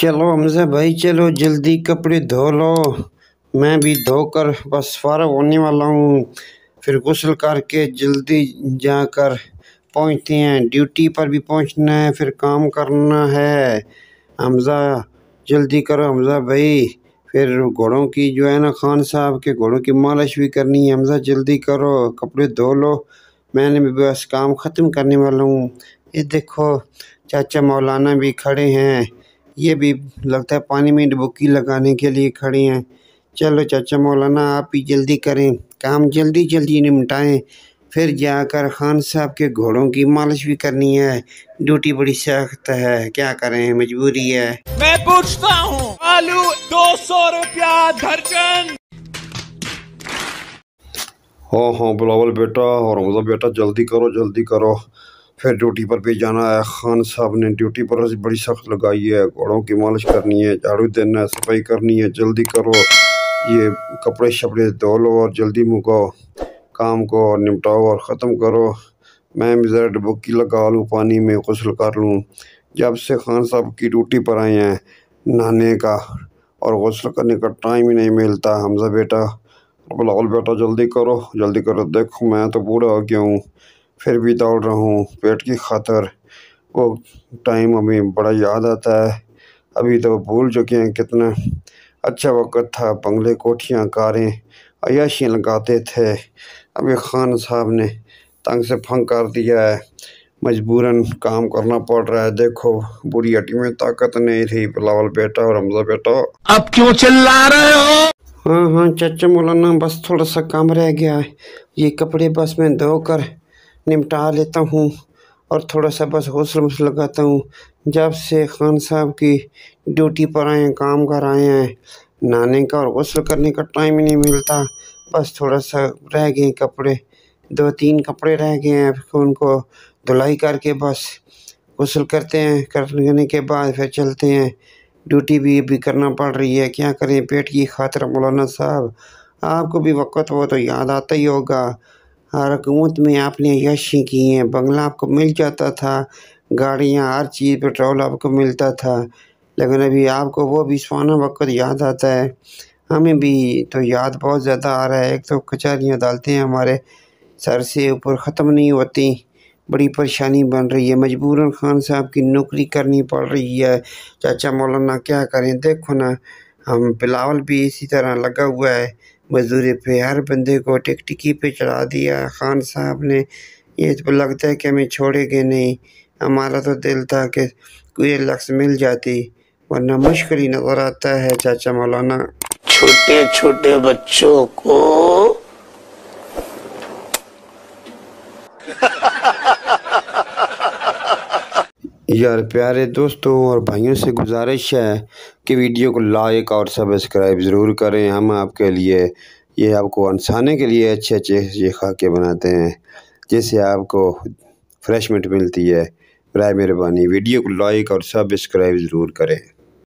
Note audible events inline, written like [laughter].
चलो हमजा भाई चलो जल्दी कपड़े धो लो मैं भी धोकर बस फारग होने वाला हूँ फिर गुसल करके जल्दी जाकर पहुँचते हैं ड्यूटी पर भी पहुँचना है फिर काम करना है हमजा जल्दी करो हमजा भाई फिर घोड़ों की जो है ना खान साहब के घोड़ों की मालिश भी करनी है हमजा जल्दी करो कपड़े धो लो मैंने भी बस काम ख़त्म करने वाला हूँ ये देखो चाचा मौलाना भी खड़े हैं ये भी लगता है पानी में डुबकी लगाने के लिए खड़े हैं चलो चाचा मौलाना आप ही जल्दी करें काम जल्दी जल्दी निपटाएं फिर जाकर खान साहब के घोड़ों की मालिश भी करनी है ड्यूटी बड़ी सख्त है क्या करें मजबूरी है मैं पूछता हूँ आलू दो सौ रुपया धड़कन हाँ हाँ बुलावल बेटा और बेटा जल्दी करो जल्दी करो फिर ड्यूटी पर भी जाना है खान साहब ने ड्यूटी पर बड़ी सख्त लगाई है घोड़ों की मालिश करनी है झाड़ू देना है सफाई करनी है जल्दी करो ये कपड़े शपड़े धो लो और जल्दी मुकाओ काम को और निपटाओ और ख़त्म करो मैं भी ज़रा डबकी लगा लूँ पानी में गसल कर लूँ जब से खान साहब की ड्यूटी पर आए हैं नहाने का और गसल करने का टाइम ही नहीं मिलता हमजा बेटा बुलाओ बेटा जल्दी करो जल्दी करो देखो मैं तो बूढ़ा हो गया हूँ फिर भी दौड़ रहा हूँ पेट की खातर वो टाइम अभी बड़ा याद आता है अभी तो भूल चुके हैं कितना अच्छा वक़्त था बंगले कोठियाँ कारें अयाशियाँ लगाते थे अभी खान साहब ने तंग से फंग कर दिया है मजबूरन काम करना पड़ रहा है देखो बुरी हटी में ताकत नहीं थी बिलावल बेटा और हमजा बेटा अब क्यों चिल्ला रहे हो हाँ हाँ चाचा मौलाना बस थोड़ा सा काम रह गया है ये कपड़े बस में धोकर निपटा लेता हूँ और थोड़ा सा बस हौसला वसला लगाता हूँ जब से खान साहब की ड्यूटी पर आए हैं काम कर आए हैं नहाने का और गसल करने का टाइम ही नहीं मिलता बस थोड़ा सा रह गए कपड़े दो तीन कपड़े रह गए हैं फिर उनको धुलाई करके बस गसल करते हैं करने के बाद फिर चलते हैं ड्यूटी भी अभी करना पड़ रही है क्या करें पेट की खातर मौलाना साहब आपको भी वक्त हो तो याद आता ही होगा रकूमत में आपने यशी की हैं बंगला आपको मिल जाता था गाड़ियाँ हर चीज़ पेट्रोल आपको मिलता था लेकिन अभी आपको वो भी सुहाना वक्त याद आता है हमें भी तो याद बहुत ज़्यादा आ रहा है एक तो कचहरियाँ डालते हैं हमारे सर से ऊपर ख़त्म नहीं होती बड़ी परेशानी बन रही है मजबूरन खान साहब की नौकरी करनी पड़ रही है चाचा मौलाना क्या करें देखो ना हम बिलावल भी इसी तरह लगा हुआ है मज़दूरी पे हर बंदे को टिकटिकी पे चढ़ा दिया खान साहब ने ये तो लगता है कि हमें छोड़ेंगे नहीं हमारा तो दिल था कि कोई लक्ष्य मिल जाती वरना मुश्किल ही नज़र आता है चाचा मौलाना छोटे छोटे बच्चों को [laughs] यार प्यारे दोस्तों और भाइयों से गुजारिश है कि वीडियो को लाइक और सब्सक्राइब ज़रूर करें हम आपके लिए ये आपको अनसाने के लिए अच्छे अच्छे ये खाके बनाते हैं जिससे आपको फ्रेशमेंट मिलती है बर मेहरबानी वीडियो को लाइक और सब्सक्राइब ज़रूर करें